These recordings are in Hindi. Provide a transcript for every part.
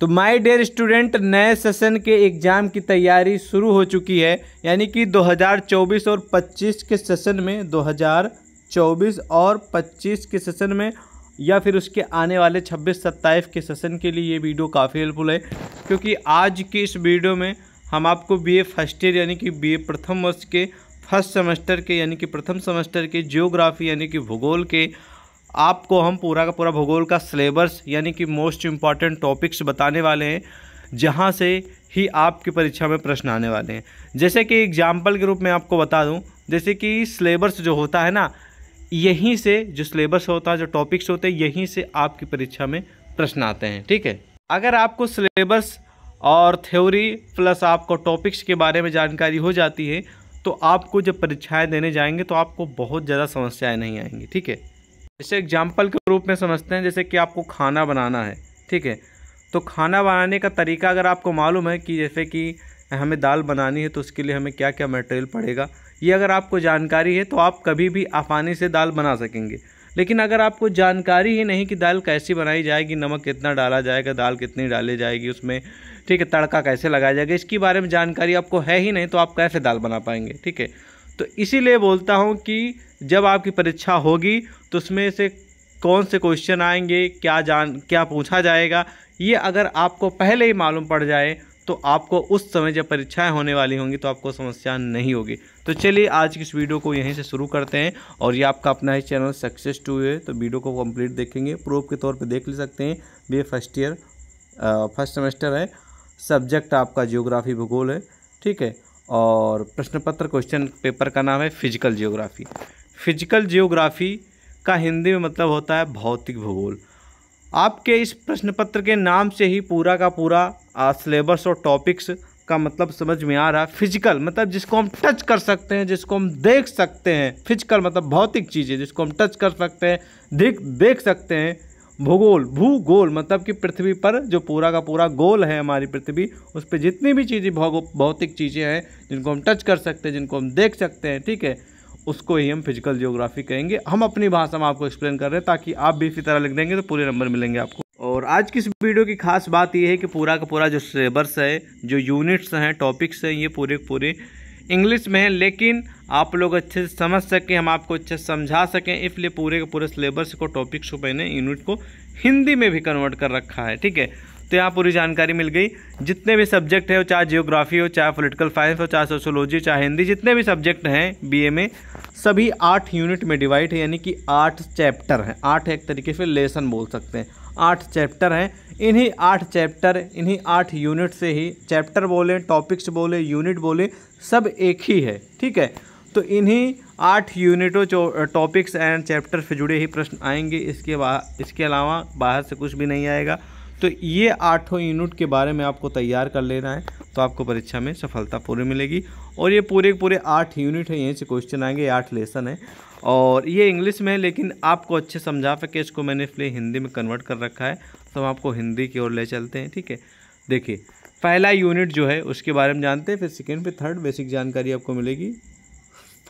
तो माय डेयर स्टूडेंट नए सेशन के एग्ज़ाम की तैयारी शुरू हो चुकी है यानी कि 2024 और 25 के सेशन में 2024 और 25 के सेशन में या फिर उसके आने वाले 26 सत्ताईस के सेशन के लिए ये वीडियो काफ़ी हेल्पफुल है क्योंकि आज की इस वीडियो में हम आपको बीए फर्स्ट ईयर यानी कि बीए प्रथम वर्ष के फर्स्ट सेमेस्टर के यानी कि प्रथम सेमेस्टर के जियोग्राफी यानी कि भूगोल के आपको हम पूरा का पूरा भूगोल का सिलेबस यानी कि मोस्ट इम्पॉर्टेंट टॉपिक्स बताने वाले हैं जहाँ से ही आपकी परीक्षा में प्रश्न आने वाले हैं जैसे कि एग्जाम्पल के रूप में आपको बता दूँ जैसे कि सिलेबस जो होता है ना यहीं से जो सिलेबस होता है जो टॉपिक्स होते हैं यहीं से आपकी परीक्षा में प्रश्न आते हैं ठीक है अगर आपको सिलेबस और थ्योरी प्लस आपको टॉपिक्स के बारे में जानकारी हो जाती है तो आपको जब परीक्षाएं देने जाएंगे तो आपको बहुत ज़्यादा समस्याएं नहीं आएंगी ठीक है इसे एग्जाम्पल के रूप में समझते हैं जैसे कि आपको खाना बनाना है ठीक है तो खाना बनाने का तरीका अगर आपको मालूम है कि जैसे कि हमें दाल बनानी है तो उसके लिए हमें क्या क्या मटेरियल पड़ेगा ये अगर आपको जानकारी है तो आप कभी भी आसानी से दाल बना सकेंगे लेकिन अगर आपको जानकारी ही नहीं कि दाल कैसी बनाई जाएगी नमक कितना डाला जाएगा दाल कितनी डाली जाएगी उसमें ठीक है तड़का कैसे लगाया जाएगा इसके बारे में जानकारी आपको है ही नहीं तो आप कैसे दाल बना पाएंगे ठीक है तो इसीलिए बोलता हूँ कि जब आपकी परीक्षा होगी तो उसमें से कौन से क्वेश्चन आएंगे क्या जान क्या पूछा जाएगा ये अगर आपको पहले ही मालूम पड़ जाए तो आपको उस समय जब परीक्षाएं होने वाली होंगी तो आपको समस्या नहीं होगी तो चलिए आज की इस वीडियो को यहीं से शुरू करते हैं और ये आपका अपना ही चैनल सक्सेस टू है तो वीडियो को कंप्लीट देखेंगे प्रूफ के तौर पर देख ले सकते हैं B first year first semester है सब्जेक्ट आपका जियोग्राफी भूगोल है ठीक है और प्रश्न पत्र क्वेश्चन पेपर का नाम है फिजिकल जियोग्राफी फिजिकल जियोग्राफी का हिंदी में मतलब होता है भौतिक भूगोल आपके इस प्रश्न पत्र के नाम से ही पूरा का पूरा सिलेबस और टॉपिक्स का मतलब समझ में आ रहा है फिजिकल मतलब जिसको हम टच कर सकते हैं जिसको हम देख सकते हैं फिजिकल मतलब भौतिक चीज़ें जिसको हम टच कर सकते हैं देख देख सकते हैं भूगोल भूगोल मतलब कि पृथ्वी पर जो पूरा का पूरा गोल है हमारी पृथ्वी उस पर जितनी भी चीज़ें भौतिक चीज़ें हैं जिनको हम टच कर सकते हैं जिनको हम देख सकते हैं ठीक है उसको ही हम फिजिकल जियोग्राफी कहेंगे हम अपनी भाषा में आपको एक्सप्लेन कर रहे हैं ताकि आप भी इसी तरह लिख देंगे तो पूरे नंबर मिलेंगे आपको और आज की इस वीडियो की खास बात यह है कि पूरा का पूरा जो सिलेबस है जो यूनिट्स हैं टॉपिक्स हैं ये पूरे पूरे इंग्लिश में है लेकिन आप लोग अच्छे से समझ सकें हम आपको अच्छे से समझा सकें इसलिए पूरे के पूरे सिलेबस को टॉपिक्स को मैंने यूनिट को हिंदी में भी कन्वर्ट कर रखा है ठीक है तो यहाँ पूरी जानकारी मिल गई जितने भी सब्जेक्ट है चाहे जियोग्राफी हो चाहे पोलिटिकल साइंस हो चाहे सोशोलॉजी चाहे हिंदी जितने भी सब्जेक्ट हैं बी में सभी आठ यूनिट में डिवाइड है यानी कि आठ चैप्टर हैं आठ एक तरीके से लेसन बोल सकते हैं आठ चैप्टर हैं इन्हीं आठ चैप्टर इन्हीं आठ यूनिट से ही चैप्टर बोले टॉपिक्स बोले यूनिट बोले सब एक ही है ठीक है तो इन्हीं आठ यूनिटों टॉपिक्स एंड चैप्टर से जुड़े ही प्रश्न आएंगे इसके बाद इसके अलावा बाहर से कुछ भी नहीं आएगा तो ये आठों यूनिट के बारे में आपको तैयार कर लेना है तो आपको परीक्षा में सफलता पूरी मिलेगी और ये पूरे पूरे आठ यूनिट है यहीं से क्वेश्चन आएंगे आठ लेसन है और ये इंग्लिश में है लेकिन आपको अच्छे समझा सके इसको मैंने इसलिए हिंदी में कन्वर्ट कर रखा है तो हम आपको हिंदी की ओर ले चलते हैं ठीक है देखिए पहला यूनिट जो है उसके बारे में जानते हैं फिर सेकेंड फिर थर्ड बेसिक जानकारी आपको मिलेगी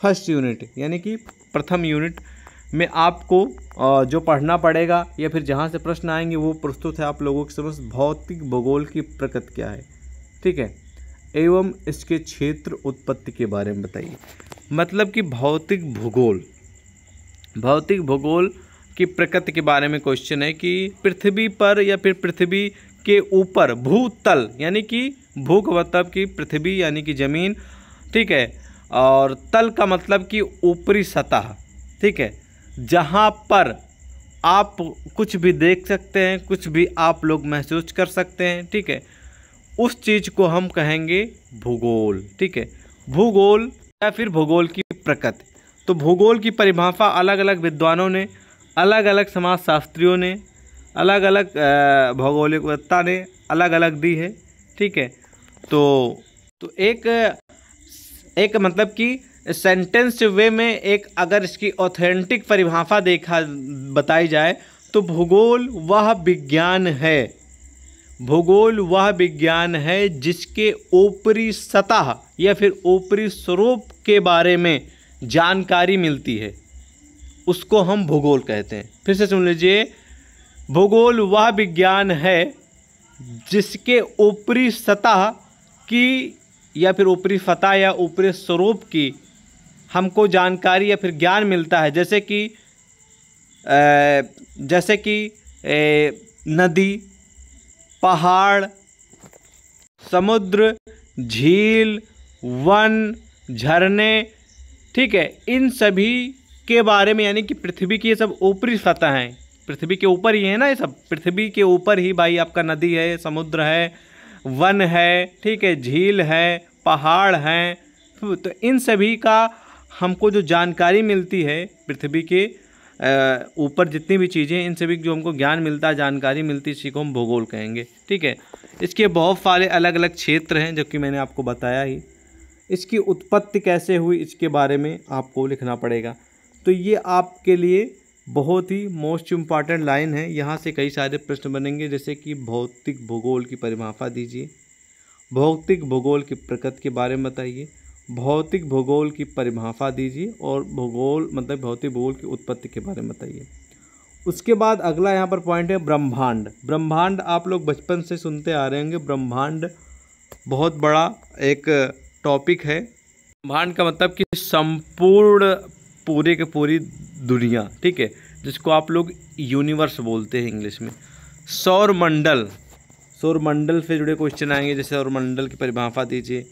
फर्स्ट यूनिट यानी कि प्रथम यूनिट में आपको जो पढ़ना पड़ेगा या फिर जहाँ से प्रश्न आएंगे वो प्रस्तुत है आप लोगों के समझ भौतिक भूगोल की प्रकृति क्या है ठीक है एवं इसके क्षेत्र उत्पत्ति के बारे में बताइए मतलब कि भौतिक भूगोल भौतिक भूगोल की प्रकृति के बारे में क्वेश्चन है कि पृथ्वी पर या फिर पृथ्वी के ऊपर भूतल यानी कि भू मतलब कि पृथ्वी यानी कि ज़मीन ठीक है और तल का मतलब कि ऊपरी सतह ठीक है जहाँ पर आप कुछ भी देख सकते हैं कुछ भी आप लोग महसूस कर सकते हैं ठीक है उस चीज़ को हम कहेंगे भूगोल ठीक है भूगोल या फिर भूगोल की प्रकृति तो भूगोल की परिभाषा अलग अलग विद्वानों ने अलग अलग समाजशास्त्रियों ने अलग अलग भौगोलिकता ने अलग अलग दी है ठीक है तो तो एक एक मतलब कि सेंटेंस वे में एक अगर इसकी ऑथेंटिक परिभाषा देखा बताई जाए तो भूगोल वह विज्ञान है भूगोल वह विज्ञान है जिसके ऊपरी सतह या फिर ऊपरी स्वरूप के बारे में जानकारी मिलती है उसको हम भूगोल कहते हैं फिर से सुन लीजिए भूगोल वह विज्ञान है जिसके ऊपरी सतह की या फिर ऊपरी सतह या ऊपरी स्वरूप की हमको जानकारी या फिर ज्ञान मिलता है जैसे कि जैसे कि नदी पहाड़ समुद्र झील वन झरने ठीक है इन सभी के बारे में यानी कि पृथ्वी की ये सब ऊपरी सतह हैं पृथ्वी के ऊपर ही है ना ये सब पृथ्वी के ऊपर ही भाई आपका नदी है समुद्र है वन है ठीक है झील है पहाड़ हैं तो इन सभी का हमको जो जानकारी मिलती है पृथ्वी के ऊपर जितनी भी चीज़ें इन सभी जो हमको ज्ञान मिलता है जानकारी मिलती है इसी को हम भूगोल कहेंगे ठीक है इसके बहुत सारे अलग अलग क्षेत्र हैं जो कि मैंने आपको बताया ही इसकी उत्पत्ति कैसे हुई इसके बारे में आपको लिखना पड़ेगा तो ये आपके लिए बहुत ही मोस्ट इम्पॉर्टेंट लाइन है यहाँ से कई सारे प्रश्न बनेंगे जैसे कि भौतिक भूगोल की परिभाषा दीजिए भौतिक भूगोल की प्रकृति के बारे में बताइए भौतिक भूगोल की परिभाषा दीजिए और भूगोल मतलब भौतिक भूगोल की उत्पत्ति के बारे में बताइए उसके बाद अगला यहाँ पर पॉइंट है ब्रह्मांड ब्रह्मांड आप लोग बचपन से सुनते आ रहे होंगे ब्रह्मांड बहुत बड़ा एक टॉपिक है ब्रह्मांड का मतलब कि संपूर्ण पूरे के पूरी दुनिया ठीक है जिसको आप लोग यूनिवर्स बोलते हैं इंग्लिश में सौरमंडल सौरमंडल से जुड़े क्वेश्चन आएंगे जैसे सौरमंडल की परिभाषा दीजिए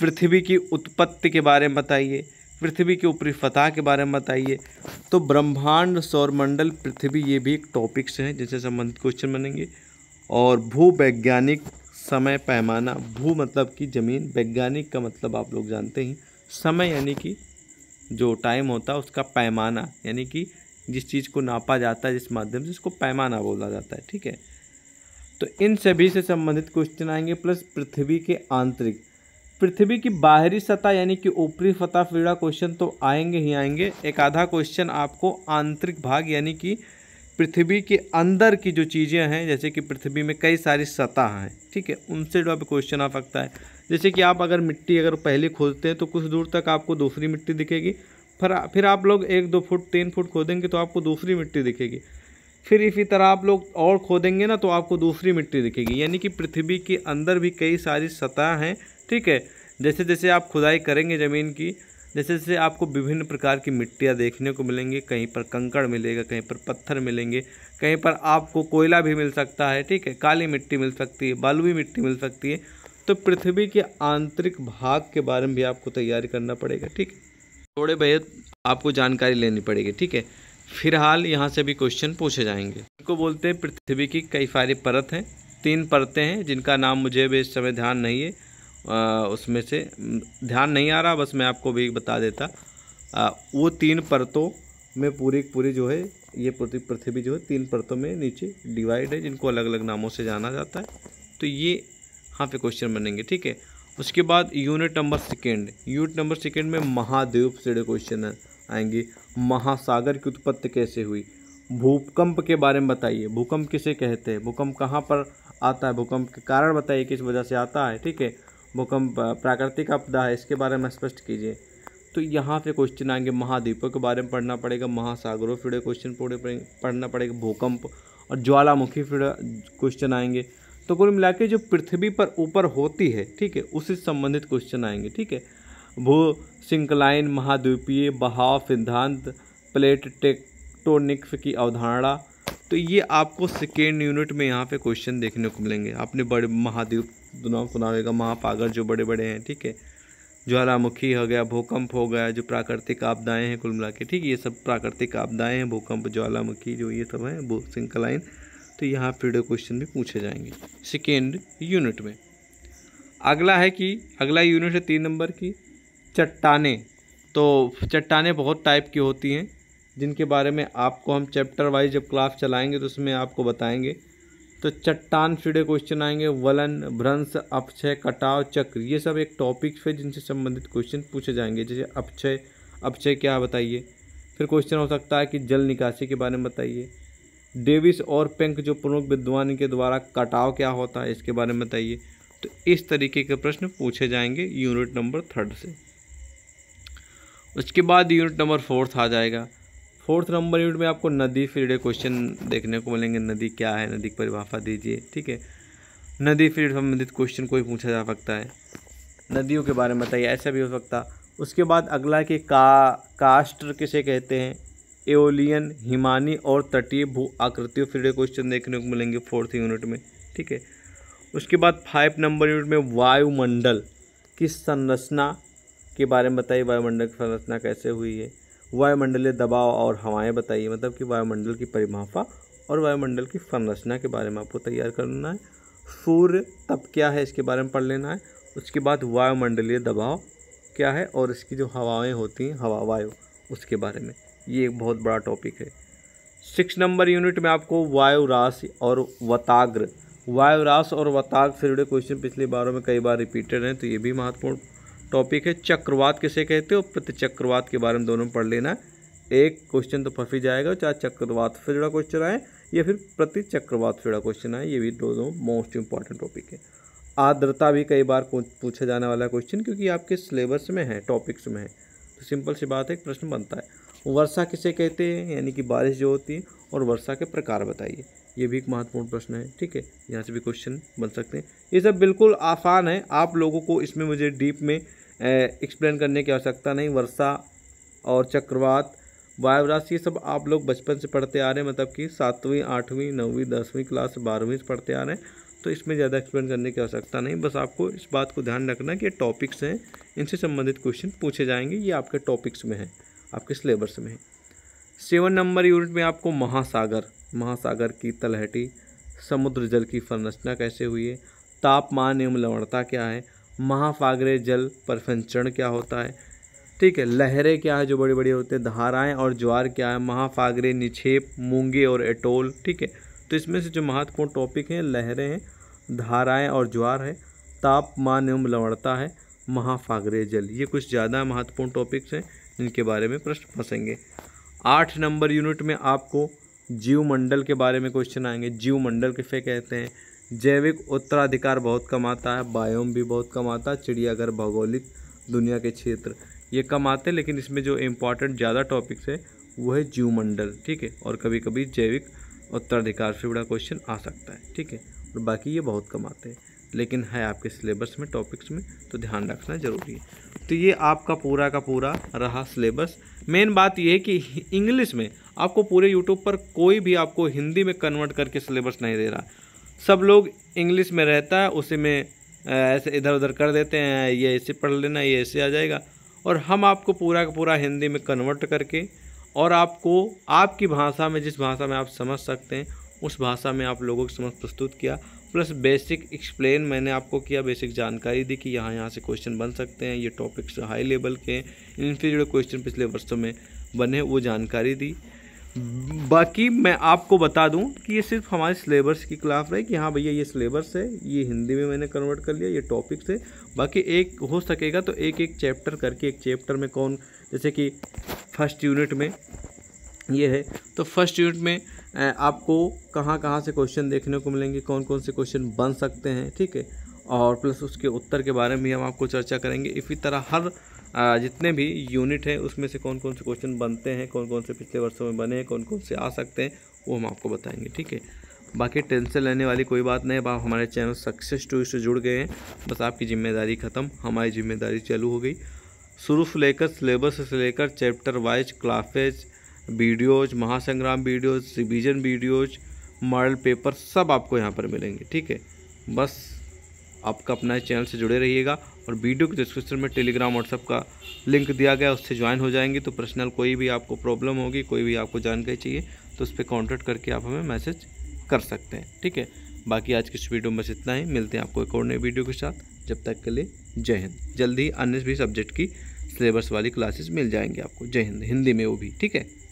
पृथ्वी की उत्पत्ति के बारे में बताइए पृथ्वी के ऊपरी फतह के बारे में बताइए तो ब्रह्मांड सौरमंडल पृथ्वी ये भी एक टॉपिक्स हैं जिससे संबंधित क्वेश्चन बनेंगे और भू वैज्ञानिक समय पैमाना भू मतलब कि ज़मीन वैज्ञानिक का मतलब आप लोग जानते हैं समय यानी कि जो टाइम होता है उसका पैमाना यानी कि जिस चीज़ को नापा जाता है जिस माध्यम से उसको पैमाना बोला जाता है ठीक है तो इन सभी से संबंधित क्वेश्चन आएंगे प्लस पृथ्वी के आंतरिक पृथ्वी की बाहरी सतह यानी कि ऊपरी सतह पीड़ा क्वेश्चन तो आएंगे ही आएंगे एक आधा क्वेश्चन आपको आंतरिक भाग यानी कि पृथ्वी के अंदर की जो चीज़ें हैं जैसे कि पृथ्वी में कई सारी सतह हैं ठीक है उनसे जो आप क्वेश्चन आ सकता है जैसे कि आप अगर मिट्टी अगर पहले खोदते हैं तो कुछ दूर तक आपको दूसरी मिट्टी दिखेगी फिर फिर आप लोग एक दो फुट तीन फुट खोदेंगे तो आपको दूसरी मिट्टी दिखेगी फिर इसी तरह आप लोग और खोदेंगे ना तो आपको दूसरी मिट्टी दिखेगी यानी कि पृथ्वी के अंदर भी कई सारी सतह हैं ठीक है जैसे जैसे आप खुदाई करेंगे ज़मीन की जैसे जैसे आपको विभिन्न प्रकार की मिट्टियाँ देखने को मिलेंगी कहीं पर कंकड़ मिलेगा कहीं पर पत्थर मिलेंगे कहीं पर आपको कोयला भी मिल सकता है ठीक है काली मिट्टी मिल सकती है बालुई मिट्टी मिल सकती है तो पृथ्वी के आंतरिक भाग के बारे में भी आपको तैयारी करना पड़ेगा ठीक है थोड़े बहुत आपको जानकारी लेनी पड़ेगी ठीक है फिलहाल यहाँ से भी क्वेश्चन पूछे जाएंगे इनको बोलते हैं पृथ्वी की कई सारी परत हैं तीन परतें हैं जिनका नाम मुझे भी इस समय ध्यान नहीं है उसमें से ध्यान नहीं आ रहा बस मैं आपको भी बता देता आ, वो तीन परतों में पूरी पूरी जो है ये पूरी पृथ्वी जो है तीन परतों में नीचे डिवाइड है जिनको अलग अलग नामों से जाना जाता है तो ये यहाँ पे क्वेश्चन बनेंगे ठीक है उसके बाद unit number second unit number second में महाद्वीप से क्वेश्चन आएंगे महासागर की उत्पत्ति कैसे हुई भूकंप के बारे में बताइए भूकंप किसे कहते हैं भूकंप कहाँ पर आता है भूकंप के कारण बताइए किस वजह से आता है ठीक है भूकंप प्राकृतिक आपदा है इसके बारे में स्पष्ट कीजिए तो यहाँ पे क्वेश्चन आएंगे महाद्वीपों के बारे में पढ़ना पड़ेगा महासागरों फिर क्वेश्चन पूरे पढ़ना पड़ेगा भूकंप और ज्वालामुखी फिर क्वेश्चन आएंगे तो कुल मिला जो पृथ्वी पर ऊपर होती है ठीक है उससे संबंधित क्वेश्चन आएंगे ठीक है भू सिंकलाइन महाद्वीपीय बहाव सिद्धांत प्लेट टेक्टोनिक्स की अवधारणा तो ये आपको सेकेंड यूनिट में यहाँ पे क्वेश्चन देखने को मिलेंगे आपने बड़े महादेव नाम सुना होगा महापागर जो बड़े बड़े हैं ठीक है ज्वालामुखी हो गया भूकंप हो गया जो प्राकृतिक आपदाएं हैं कुल मिला के ठीक ये सब प्राकृतिक आपदाएं हैं भूकंप ज्वालामुखी जो ये सब हैं वो सिंकलाइन तो यहाँ पीडो क्वेश्चन भी पूछे जाएंगे सेकेंड यूनिट में अगला है कि अगला यूनिट है तीन नंबर की चट्टाने तो चट्टाने बहुत टाइप की होती हैं जिनके बारे में आपको हम चैप्टर वाइज जब क्लास चलाएंगे तो उसमें आपको बताएंगे तो चट्टान फिड़े क्वेश्चन आएंगे वलन भ्रंश अपक्षय कटाव चक्र ये सब एक टॉपिक्स है जिनसे संबंधित क्वेश्चन पूछे जाएंगे जैसे अपक्षय अपक्षय क्या बताइए फिर क्वेश्चन हो सकता है कि जल निकासी के बारे में बताइए डेविस और पेंक जो प्रमुख विद्वान के द्वारा कटाव क्या होता है इसके बारे में बताइए तो इस तरीके के प्रश्न पूछे जाएंगे यूनिट नंबर थर्ड से उसके बाद यूनिट नंबर फोर्थ आ जाएगा फोर्थ नंबर यूनिट में आपको नदी से क्वेश्चन देखने को मिलेंगे नदी क्या है नदी परिभाषा दीजिए ठीक है नदी से संबंधित क्वेश्चन कोई पूछा जा सकता है नदियों के बारे में बताइए ऐसा भी हो सकता उसके बाद अगला कि का कास्टर किसे कहते हैं एओलियन हिमानी और तटीय भू आकृतियों फिर क्वेश्चन देखने को मिलेंगे फोर्थ यूनिट में ठीक है उसके बाद फाइव नंबर यूनिट में वायुमंडल की संरचना के बारे में बताइए वायुमंडल की संरचना कैसे हुई है वायुमंडलीय दबाव और हवाएं बताइए मतलब कि वायुमंडल की परिभाषा और वायुमंडल की संरचना के बारे में आपको तैयार करना है सूर्य तब क्या है इसके बारे में पढ़ लेना है उसके बाद वायुमंडलीय दबाव क्या है और इसकी जो हवाएं होती हैं हवा वायु उसके बारे में ये एक बहुत बड़ा टॉपिक है सिक्स नंबर यूनिट में आपको वायु राशि और वताग्र वायु रास और वताग से जुड़े क्वेश्चन पिछली बारों में कई बार रिपीटेड हैं तो ये भी महत्वपूर्ण टॉपिक है चक्रवात किसे कहते हो प्रतिचक्रवात के बारे में दोनों पढ़ लेना एक क्वेश्चन तो फंस ही जाएगा चाहे चक्रवात से जुड़ा क्वेश्चन आए या फिर प्रति चक्रवात से जुड़ा क्वेश्चन आए ये भी दोनों मोस्ट इंपॉर्टेंट टॉपिक है आर्द्रता भी कई बार पूछा जाने वाला क्वेश्चन क्योंकि आपके सिलेबस में है टॉपिक्स में है तो सिंपल सी बात है एक प्रश्न बनता है वर्षा किसे कहते हैं यानी कि बारिश जो होती है और वर्षा के प्रकार बताइए ये भी एक महत्वपूर्ण प्रश्न है ठीक है यहाँ से भी क्वेश्चन बन सकते हैं ये सब बिल्कुल आसान है आप लोगों को इसमें मुझे डीप में एक्सप्लेन करने की आवश्यकता नहीं वर्षा और चक्रवात वायुराश ये सब आप लोग बचपन से पढ़ते आ रहे हैं मतलब कि सातवीं आठवीं नौवीं दसवीं क्लास बारहवीं से पढ़ते आ रहे हैं तो इसमें ज़्यादा एक्सप्लेन करने की आवश्यकता नहीं बस आपको इस बात को ध्यान रखना कि टॉपिक्स हैं इनसे संबंधित क्वेश्चन पूछे जाएंगे ये आपके टॉपिक्स में है आपके सिलेबस में है सेवन नंबर यूनिट में आपको महासागर महासागर की तलहटी समुद्र जल की संरचना कैसे हुई है तापमान एवं लवणता क्या है महाफागरे जल प्रसंचरण क्या होता है ठीक है लहरें क्या है जो बड़ी बड़ी होते हैं धाराएं और ज्वार क्या है महाफागरे निक्षेप मूंगे और एटोल ठीक है तो इसमें से जो महत्वपूर्ण टॉपिक हैं लहरें हैं धाराएं और ज्वार है तापमान एवं लवणता है महाफागरे जल ये कुछ ज़्यादा महत्वपूर्ण टॉपिक्स हैं जिनके बारे में प्रश्न फंसेंगे आठ नंबर यूनिट में आपको जीवमंडल के बारे में क्वेश्चन आएंगे जीवमंडल किसे कहते हैं जैविक उत्तराधिकार बहुत कम आता है बायोम भी बहुत कम आता है चिड़ियाघर भौगोलिक दुनिया के क्षेत्र ये कम आते हैं लेकिन इसमें जो इम्पॉर्टेंट ज़्यादा टॉपिक्स है वो है जीवमंडल ठीक है और कभी कभी जैविक उत्तराधिकार से बड़ा क्वेश्चन आ सकता है ठीक है और बाकी ये बहुत कम आते हैं लेकिन है आपके सिलेबस में टॉपिक्स में तो ध्यान रखना ज़रूरी है तो ये आपका पूरा का पूरा रहा सिलेबस मेन बात ये है कि इंग्लिश में आपको पूरे यूट्यूब पर कोई भी आपको हिंदी में कन्वर्ट करके सिलेबस नहीं दे रहा सब लोग इंग्लिश में रहता है उसी में ऐसे इधर उधर कर देते हैं ये ऐसे पढ़ लेना ये ऐसे आ जाएगा और हम आपको पूरा का पूरा हिंदी में कन्वर्ट करके और आपको आपकी भाषा में जिस भाषा में आप समझ सकते हैं उस भाषा में आप लोगों के समझ प्रस्तुत किया प्लस बेसिक एक्सप्लेन मैंने आपको किया बेसिक जानकारी दी कि यहाँ यहाँ से क्वेश्चन बन सकते हैं ये टॉपिक्स हाई लेवल के हैं इनसे जुड़े क्वेश्चन पिछले वर्षों में बने वो जानकारी दी बाकी मैं आपको बता दूं कि ये सिर्फ हमारे सिलेबस के खिलाफ है कि हाँ भैया ये सिलेबस है ये हिंदी में मैंने कन्वर्ट कर लिया ये टॉपिक्स है बाकी एक हो सकेगा तो एक एक चैप्टर करके एक चैप्टर में कौन जैसे कि फर्स्ट यूनिट में ये है तो फर्स्ट यूनिट में आपको कहाँ कहाँ से क्वेश्चन देखने को मिलेंगे कौन कौन से क्वेश्चन बन सकते हैं ठीक है और प्लस उसके उत्तर के बारे में हम आपको चर्चा करेंगे इसी तरह हर जितने भी यूनिट हैं उसमें से कौन कौन से क्वेश्चन बनते हैं कौन कौन से पिछले वर्षों में बने हैं कौन कौन से आ सकते हैं वो हम आपको बताएंगे ठीक है बाकी टेंशन लेने वाली कोई बात नहीं अब आप हमारे चैनल सक्सेस टू से जुड़ गए हैं बस आपकी जिम्मेदारी ख़त्म हमारी जिम्मेदारी चालू हो गई शुरू से लेकर सिलेबस से लेकर चैप्टर वाइज क्लासेज वीडियोज महासंग्राम videos revision videos model paper सब आपको यहाँ पर मिलेंगे ठीक है बस आपका अपना चैनल से जुड़े रहिएगा और वीडियो के डिस्क्रिप्शन में टेलीग्राम व्हाट्सअप का लिंक दिया गया उससे ज्वाइन हो जाएंगे तो पर्सनल कोई भी आपको प्रॉब्लम होगी कोई भी आपको जानकारी चाहिए तो उस पर कॉन्टैक्ट करके आप हमें मैसेज कर सकते हैं ठीक है बाकी आज की इस वीडियो में बस इतना ही मिलते हैं आपको एक और नए वीडियो के साथ जब तक के लिए जय हिंद जल्द ही अन्य भी सब्जेक्ट की सिलेबस वाली क्लासेस मिल जाएंगी आपको जय हिंद हिंदी में वो भी ठीक है